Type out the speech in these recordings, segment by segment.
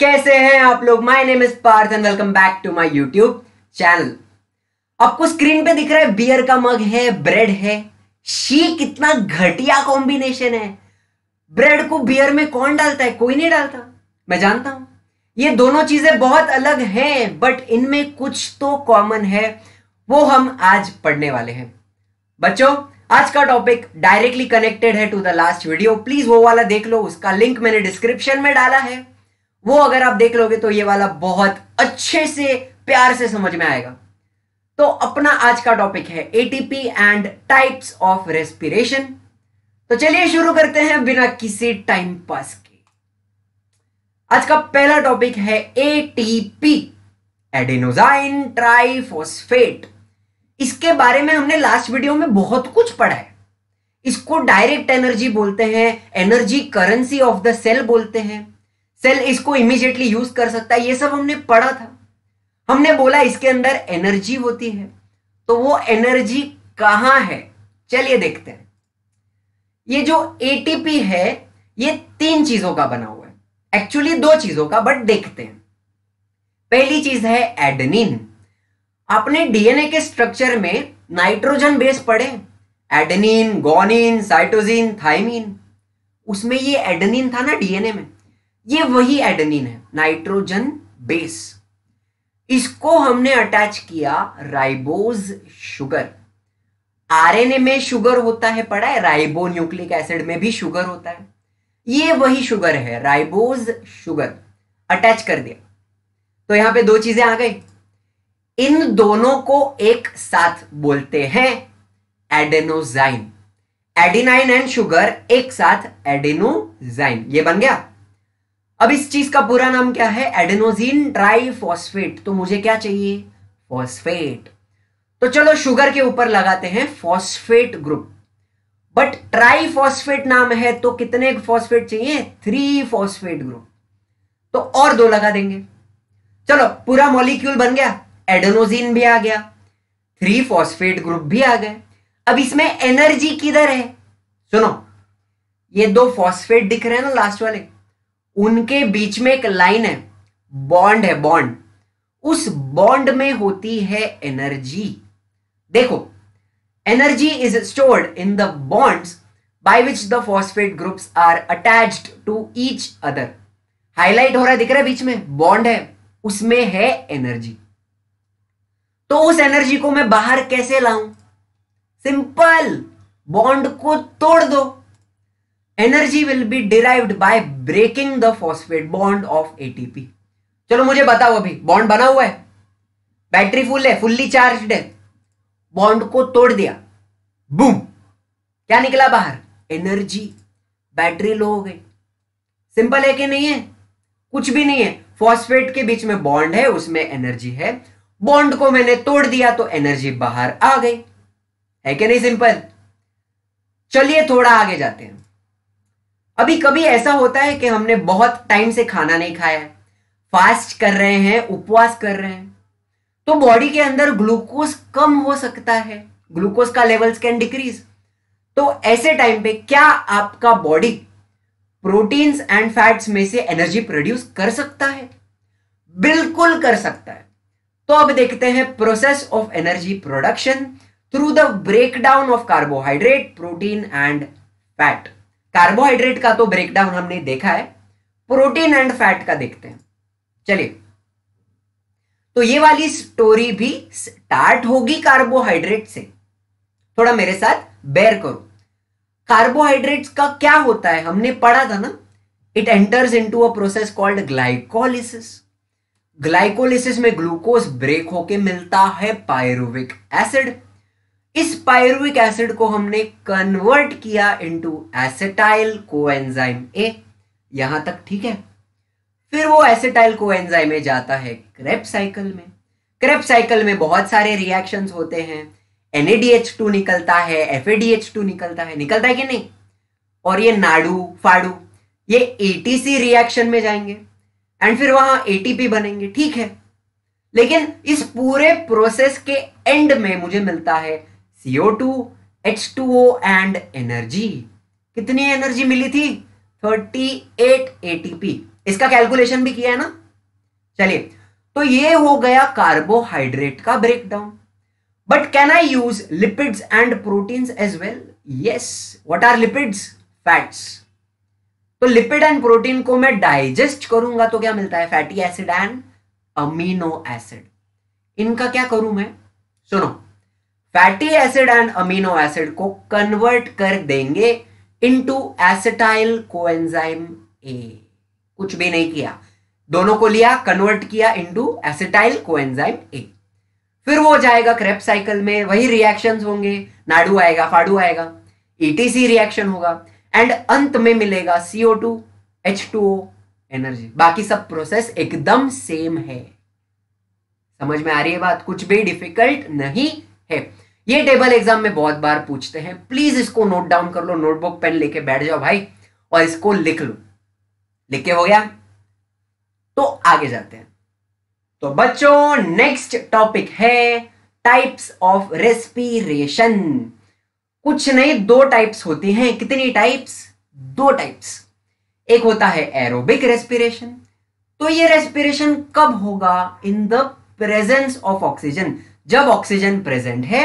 कैसे हैं आप लोग my name is Parth and welcome back to my YouTube channel आपको स्क्रीन पे दिख रहा है बियर का मग है ब्रेड है शी कितना घटिया कॉम्बिनेशन है ब्रेड को बियर में कौन डालता है कोई नहीं डालता मैं जानता हूं ये दोनों चीजें बहुत अलग हैं बट इनमें कुछ तो कॉमन है वो हम आज पढ़ने वाले हैं बच्चों आज का टॉपिक डायरेक्टली कनेक्टेड है to the last video please वो वाला देख लो उसका लिंक मैंने डिस्क्रिप्शन में डाला है वो अगर आप देख लोगे तो ये वाला बहुत अच्छे से प्यार से समझ में आएगा तो अपना आज का टॉपिक है ATP and types of respiration तो चलिए शुरू करते हैं बिना किसी टाइम पास के आज का पहला टॉपिक है एटीपी एडेनोजाइन ट्राइफोस्फेट इसके बारे में हमने लास्ट वीडियो में बहुत कुछ पढ़ा है इसको डायरेक्ट एनर्जी बोलते हैं energy currency of the cell बोलते हैं सेल इसको इमीजिएटली यूज कर सकता है ये सब हमने पढ़ा था हमने बोला इसके अंदर एनर्जी होती है तो वो एनर्जी कहाँ है चलिए देखते हैं ये जो एटीपी है ये तीन चीजों का बना हुआ है एक्चुअली दो चीजों का बट देखते हैं पहली चीज है एडनिन आपने डीएनए के स्ट्रक्चर में नाइट्रोजन बेस पड़े एडनिन गोनिन साइटोजिन थाइमिन उसमें ये एडनिन था ना डीएनए में ये वही एडेनिन है नाइट्रोजन बेस इसको हमने अटैच किया राइबोज शुगर आरएनए में शुगर होता है पड़ा है राइबो न्यूक्लिक एसिड में भी शुगर होता है ये वही शुगर है राइबोज शुगर अटैच कर दिया तो यहां पे दो चीजें आ गई इन दोनों को एक साथ बोलते हैं एडेनोजाइन एडिनाइन एंड शुगर एक साथ एडेनोजाइन ये बन गया अब इस चीज का पूरा नाम क्या है एडेनोजीन फॉस्फेट तो मुझे क्या चाहिए फॉस्फेट तो चलो शुगर के ऊपर लगाते हैं फॉस्फेट ग्रुप बट फॉस्फेट नाम है तो कितने फॉस्फेट चाहिए थ्री फॉस्फेट ग्रुप तो और दो लगा देंगे चलो पूरा मॉलिक्यूल बन गया एडेनोजीन भी आ गया थ्री फॉस्फेट ग्रुप भी आ गए अब इसमें एनर्जी किधर है सुनो ये दो फॉस्फेट दिख रहे हैं ना लास्ट वाले उनके बीच में एक लाइन है बॉन्ड है बॉन्ड उस बॉन्ड में होती है एनर्जी देखो energy is stored in the bonds by which the phosphate groups are attached to each other highlight हो रहा है दिख रहा है बीच में बॉन्ड है उसमें है एनर्जी तो उस एनर्जी को मैं बाहर कैसे लाऊं सिंपल बॉन्ड को तोड़ दो energy will be derived by breaking the phosphate bond of ATP चलो मुझे बताओ अभी बॉन्ड बना हुआ है बैटरी फुल है फुल्ली चार्ज है बॉन्ड को तोड़ दिया बूम क्या निकला बाहर एनर्जी बैटरी लो हो गई सिंपल है कि नहीं है कुछ भी नहीं है फॉस्फेट के बीच में बॉन्ड है उसमें एनर्जी है बॉन्ड को मैंने तोड़ दिया तो एनर्जी बाहर आ गई है कि नहीं सिंपल चलिए थोड़ा आगे जाते हैं अभी कभी ऐसा होता है कि हमने बहुत टाइम से खाना नहीं खाया है फास्ट कर रहे हैं उपवास कर रहे हैं तो बॉडी के अंदर ग्लूकोज कम हो सकता है ग्लूकोज का लेवल्स कैन डिक्रीज तो ऐसे टाइम पे क्या आपका बॉडी प्रोटीन्स एंड फैट्स में से एनर्जी प्रोड्यूस कर सकता है बिल्कुल कर सकता है तो अब देखते हैं process of energy production through the breakdown of carbohydrate protein and fat carbohydrate का तो ब्रेकडाउन हमने देखा है प्रोटीन एंड फैट का देखते हैं चलिए तो ये वाली स्टोरी भी स्टार्ट होगी कार्बोहाइड्रेट से थोड़ा मेरे साथ बेर करो कार्बोहाइड्रेट का क्या होता है हमने पढ़ा था ना it enters into a process called glycolysis glycolysis में ग्लूकोज ब्रेक होके मिलता है पायरुविक एसिड इस पायरुविक एसिड को हमने कन्वर्ट किया इनटू एसेटाइल कोएंजाइम ए यहां तक ठीक है फिर वो एसेटाइल कोएंजाइम ए जाता है क्रेप साइकिल में क्रेप साइकिल में बहुत सारे रिएक्शन होते हैं टू निकलता है एफ टू निकलता है निकलता है कि नहीं और ये नाडू फाड़ू ये एटीसी रिएक्शन में जाएंगे एंड फिर वहां एटीपी बनेंगे ठीक है लेकिन इस पूरे प्रोसेस के एंड में मुझे मिलता है CO2, H2O एंड एनर्जी कितनी एनर्जी मिली थी 38 एटीपी इसका कैलकुलेशन भी किया है ना चलिए तो ये हो गया कार्बोहाइड्रेट का breakdown but can I use lipids and proteins as well yes what are lipids fats तो लिपिड एंड प्रोटीन को मैं डाइजेस्ट करूंगा तो क्या मिलता है fatty acid and amino acid इनका क्या करूं मैं सुनो fatty acid and amino acid को कन्वर्ट कर देंगे इनटू एसिटाइल कोएंजाइम ए कुछ भी नहीं किया दोनों को लिया कन्वर्ट किया इनटू एसिटाइल कोएंजाइम ए फिर वो जाएगा क्रेप साइकिल में वही रिएक्शंस होंगे नाडू आएगा फाडू आएगा ईटीसी e रिएक्शन होगा एंड अंत में मिलेगा CO two H two O energy बाकी सब प्रोसेस एकदम सेम है समझ में आ रही है बात कुछ भी डिफिकल्ट नहीं है ये टेबल एग्जाम में बहुत बार पूछते हैं प्लीज इसको नोट डाउन कर लो नोटबुक पेन लेके बैठ जाओ भाई और इसको लिख लो लिख के हो गया तो आगे जाते हैं तो बच्चों नेक्स्ट टॉपिक है टाइप्स ऑफ रेस्पिरेशन कुछ नहीं दो टाइप्स होती हैं कितनी टाइप्स दो टाइप्स एक होता है एरोबिक रेस्पिरेशन तो ये रेस्पिरेशन कब होगा in the presence of oxygen जब ऑक्सीजन प्रेजेंट है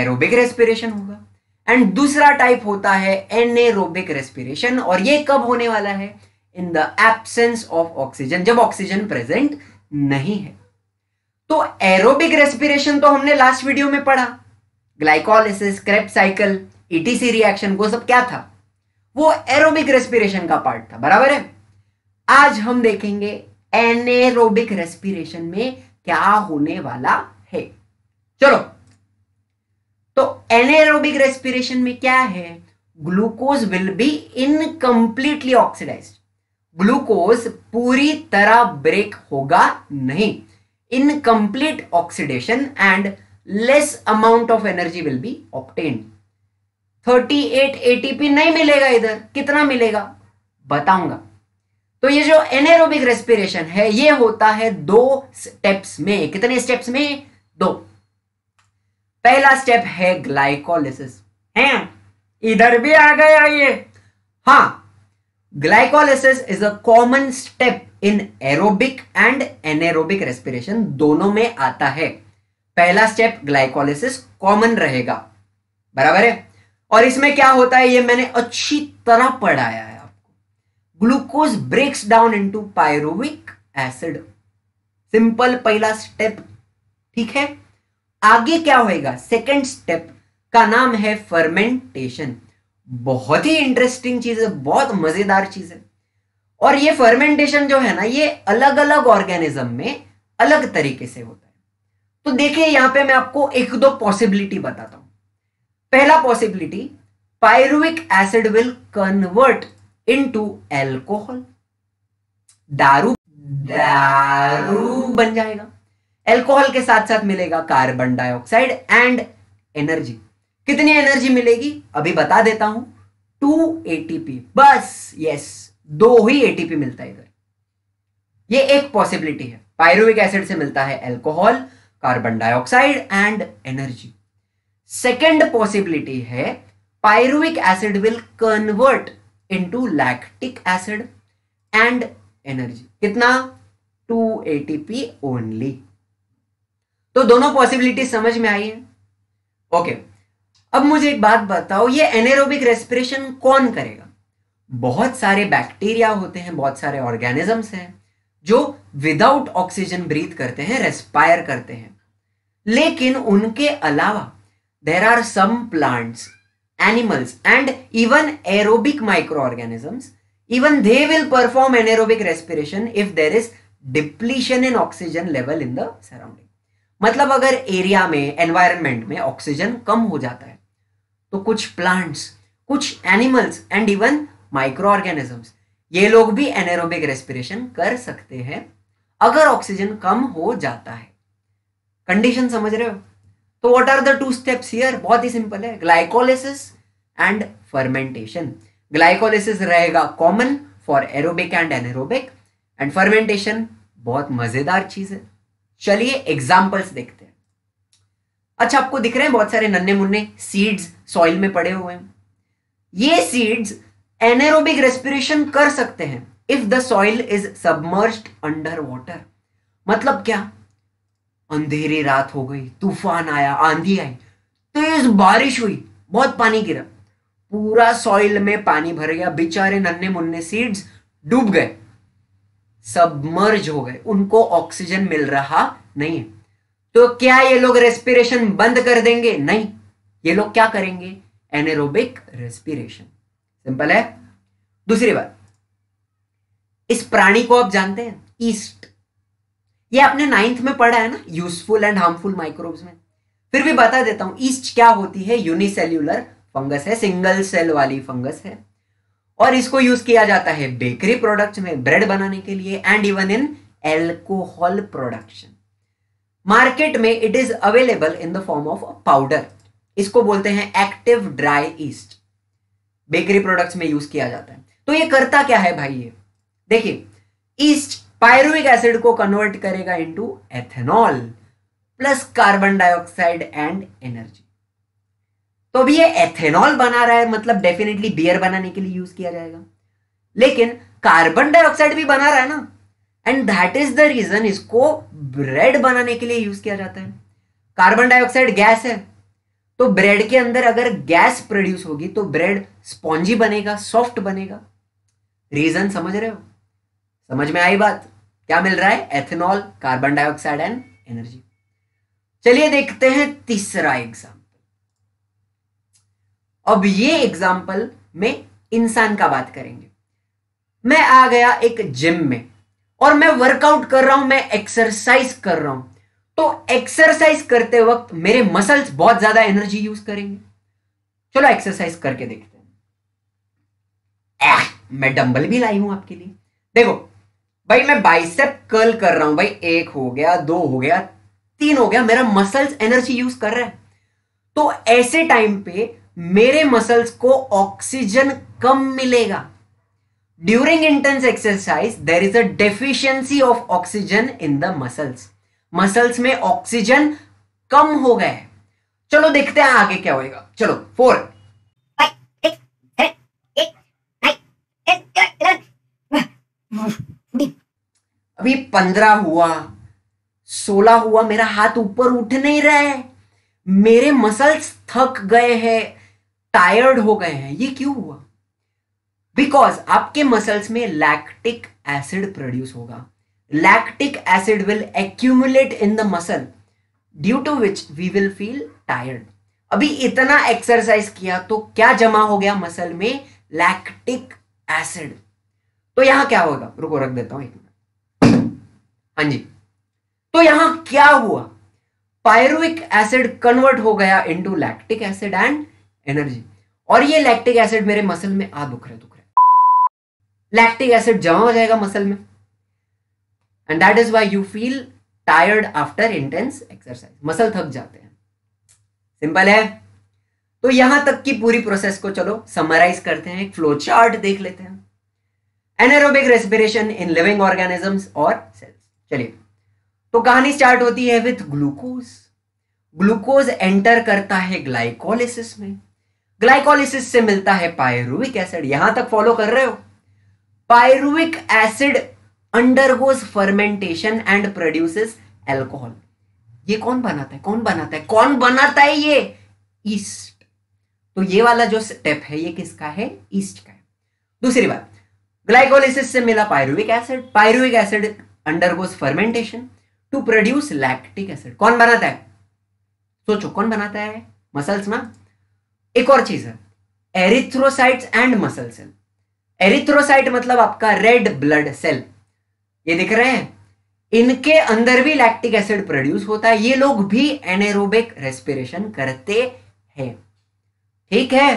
एरोबिक रेस्पिरेशन होगा एंड दूसरा टाइप होता है एनेरोबिक रेस्पिरेशन और ये कब होने वाला है in the absence of oxygen जब ऑक्सीजन प्रेजेंट नहीं है तो एरोबिक रेस्पिरेशन तो हमने लास्ट वीडियो में पढ़ा glycolysis Krebs cycle ETC reaction वो सब क्या था वो एरोबिक रेस्पिरेशन का पार्ट था बराबर है आज हम देखेंगे एनेरोबिक रेस्पिरेशन में क्या होने वाला चलो तो एनेरोबिक रेस्पिरेशन में क्या है glucose will be incompletely oxidise glucose पूरी तरह ब्रेक होगा नहीं incomplete oxidation and less amount of energy will be obtained 38 ATP नहीं मिलेगा इधर कितना मिलेगा बताऊंगा तो ये जो एनेरोबिक रेस्पिरेशन है ये होता है दो स्टेप्स में कितने स्टेप्स में दो पहला स्टेप है ग्लाइकोलिसिस है इधर भी आ गया ये हाँ glycolysis is a common step in aerobic and anaerobic respiration दोनों में आता है पहला स्टेप ग्लाइकोलिसिस कॉमन रहेगा बराबर है और इसमें क्या होता है ये मैंने अच्छी तरह पढ़ाया है आपको glucose breaks down into pyruvic acid simple पहला स्टेप ठीक है आगे क्या होएगा सेकेंड स्टेप का नाम है फर्मेंटेशन बहुत ही इंटरेस्टिंग चीज है बहुत मजेदार चीज है और ये फर्मेंटेशन जो है ना ये अलग अलग ऑर्गेनिज्म में अलग तरीके से होता है तो देखिए यहां पे मैं आपको एक दो पॉसिबिलिटी बताता हूं पहला possibility pyruvic acid will convert into alcohol दारू दारू बन जाएगा एल्कोहल के साथ साथ मिलेगा कार्बन डाइऑक्साइड एंड एनर्जी कितनी एनर्जी मिलेगी अभी बता देता हूं टू एटीपी बस यस दो ही एटीपी मिलता है इधर ये एक पॉसिबिलिटी है पायरुविक एसिड से मिलता है alcohol carbon dioxide and energy second possibility है pyruvic acid will convert into lactic acid and energy कितना टू एटीपी ओनली तो दोनों पॉसिबिलिटी समझ में आई है ओके okay. अब मुझे एक बात बताओ ये एनेरोबिक रेस्पिरेशन कौन करेगा बहुत सारे बैक्टीरिया होते हैं बहुत सारे ऑर्गेनिजम्स हैं जो विदाउट ऑक्सीजन ब्रीथ करते हैं रेस्पायर करते हैं लेकिन उनके अलावा there are some plants animals and even aerobic microorganisms even they will perform anaerobic respiration if there is depletion in oxygen level in the sir मतलब अगर एरिया में एनवायरमेंट में ऑक्सीजन कम हो जाता है तो कुछ प्लांट्स कुछ animals and even microorganisms ये लोग भी एनेरोबिक रेस्पिरेशन कर सकते हैं अगर ऑक्सीजन कम हो जाता है कंडीशन समझ रहे हो तो what are the two steps here बहुत ही सिंपल है ग्लाइकोलिसिस एंड फर्मेंटेशन ग्लाइकोलिसिस रहेगा common for aerobic and anaerobic and fermentation बहुत मजेदार चीज है चलिए एग्जाम्पल्स देखते हैं अच्छा आपको दिख रहे हैं बहुत सारे नन्हे मुन्ने सीड्स सॉइल में पड़े हुए हैं ये सीड्स एनेरोबिक रेस्पिरेशन कर सकते हैं if the soil is submerged under water मतलब क्या अंधेरी रात हो गई तूफान आया आंधी आई तेज बारिश हुई बहुत पानी गिरा पूरा सॉइल में पानी भर गया बेचारे नन्हे मुन्ने सीड्स डूब गए सबमर्ज हो गए उनको ऑक्सीजन मिल रहा नहीं है तो क्या ये लोग रेस्पिरेशन बंद कर देंगे नहीं ये लोग क्या करेंगे एनेरोबिक रेस्पिरेशन सिंपल है दूसरी बात इस प्राणी को आप जानते हैं ईस्ट ये आपने नाइन्थ में पढ़ा है ना यूजफुल एंड हार्मफुल माइक्रोब्स में फिर भी बता देता हूं ईस्ट क्या होती है यूनिसेल्यूलर फंगस है सिंगल सेल वाली फंगस है और इसको यूज किया जाता है बेकरी प्रोडक्ट्स में ब्रेड बनाने के लिए and even in alcohol production market में it is available in the form of powder इसको बोलते हैं active dry yeast bakery products में यूज किया जाता है तो ये करता क्या है भाई ये देखिए ईस्ट पायरुविक एसिड को कन्वर्ट करेगा into ethanol plus carbon dioxide and energy तो अभी ये एथेनॉल बना रहा है मतलब डेफिनेटली बियर बनाने के लिए यूज किया जाएगा लेकिन कार्बन डाइऑक्साइड भी बना रहा है ना and that is the reason इसको ब्रेड बनाने के लिए यूज किया जाता है कार्बन डाइऑक्साइड गैस है तो ब्रेड के अंदर अगर गैस प्रोड्यूस होगी तो ब्रेड स्पॉन्जी बनेगा सॉफ्ट बनेगा रीजन समझ रहे हो समझ में आई बात क्या मिल रहा है ethanol carbon dioxide and energy चलिए देखते हैं तीसरा एग्जाम अब ये एग्जाम्पल में इंसान का बात करेंगे मैं आ गया एक जिम में और मैं वर्कआउट कर रहा हूं मैं एक्सरसाइज कर रहा हूं तो एक्सरसाइज करते वक्त मेरे मसल्स बहुत ज्यादा एनर्जी यूज करेंगे चलो एक्सरसाइज करके देखते हैं एह, मैं डंबल भी लाई हूं आपके लिए देखो भाई मैं बाइसेप कर्ल कर रहा हूं भाई एक हो गया दो हो गया तीन हो गया मेरा मसल्स एनर्जी यूज कर रहा है तो ऐसे टाइम पे मेरे मसल्स को ऑक्सीजन कम मिलेगा during intense exercise there is a deficiency of oxygen in the muscles muscles में ऑक्सीजन कम हो गए चलो देखते हैं आगे क्या होएगा चलो फोर अभी पंद्रह हुआ सोलह हुआ मेरा हाथ ऊपर उठ नहीं रहा है मेरे मसल्स थक गए हैं टायर्ड हो गए हैं ये क्यों हुआ बिकॉज आपके मसल्स में लैक्टिक एसिड प्रोड्यूस होगा lactic acid will accumulate in the muscle due to which we will feel tired अभी इतना एक्सरसाइज किया तो क्या जमा हो गया मसल में लैक्टिक एसिड तो यहां क्या होगा रुको रख देता हूं एक मिनट हाँ जी तो यहां क्या हुआ पायरुविक एसिड कन्वर्ट हो गया into lactic acid and energy और ये लैक्टिक एसिड मेरे मसल में आ दुख रहा दुख रहा लैक्टिक एसिड जमा हो जाएगा मसल में and that is why you feel tired after intense exercise muscle थक जाते हैं सिंपल है तो यहां तक की पूरी प्रोसेस को चलो समराइज करते हैं एक फ्लो चार्ट देख लेते हैं anaerobic respiration in living organisms और सेल्स चलिए तो कहानी स्टार्ट होती है विथ ग्लूकोज ग्लूकोज एंटर करता है ग्लाइकोलिसिस में ग्लाइकोलिसिस से मिलता है पायरुविक एसिड यहां तक फॉलो कर रहे हो pyruvic acid undergoes fermentation and produces alcohol ये कौन बनाता है कौन बनाता है कौन बनाता है ये ईस्ट तो ये वाला जो स्टेप है ये किसका है ईस्ट का है दूसरी बात ग्लाइकोलिसिस से मिला pyruvic acid pyruvic acid undergoes fermentation to produce lactic acid कौन बनाता है सोचो कौन बनाता है मसल्स में एक और चीज है erythrocytes and muscle cell erythrocyte मतलब आपका रेड ब्लड सेल ये दिख रहे हैं इनके अंदर भी लैक्टिक एसिड प्रोड्यूस होता है ये लोग भी एनेरोबिक रेस्पिरेशन करते हैं ठीक है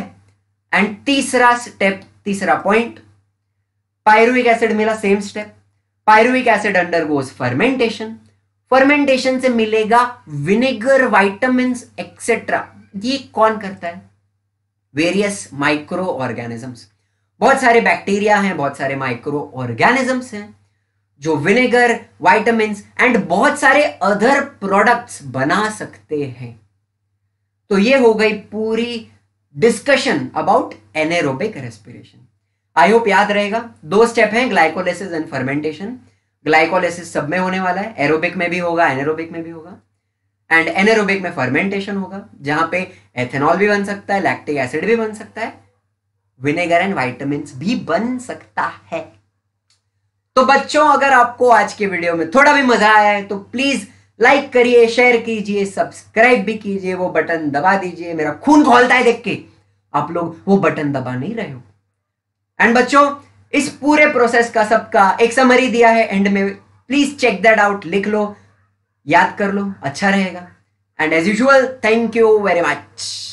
एंड तीसरा स्टेप तीसरा पॉइंट पायरुविक एसिड मिला same step pyruvic acid undergoes fermentation fermentation से मिलेगा विनेगर वाइटमिन एक्सेट्रा ये कौन करता है वेरियस माइक्रो ऑर्गेनिजम्स बहुत सारे बैक्टीरिया हैं बहुत सारे माइक्रो ऑर्गेनिजम्स हैं जो विनेगर वाइटामिन एंड बहुत सारे अदर प्रोडक्ट्स बना सकते हैं तो ये हो गई पूरी discussion about anaerobic respiration I hope याद रहेगा दो स्टेप हैं ग्लाइकोलिसिस एंड फर्मेंटेशन ग्लाइकोलिसिस सब में होने वाला है एरोबिक में भी होगा एनेरोबिक में भी होगा एंड एनरोबिक में फर्मेंटेशन होगा जहां पे एथेनॉल भी बन सकता है लैक्टिक एसिड भी बन सकता है विनेगर एंड वाइटामिन भी बन सकता है तो बच्चों अगर आपको आज के वीडियो में थोड़ा भी मजा आया है तो प्लीज लाइक करिए शेयर कीजिए सब्सक्राइब भी कीजिए वो बटन दबा दीजिए मेरा खून खोलता है देख के आप लोग वो बटन दबा नहीं रहे हो एंड बच्चों इस पूरे प्रोसेस का सबका एक समरी दिया है एंड में प्लीज चेक दैट आउट लिख लो याद कर लो अच्छा रहेगा and as usual thank you very much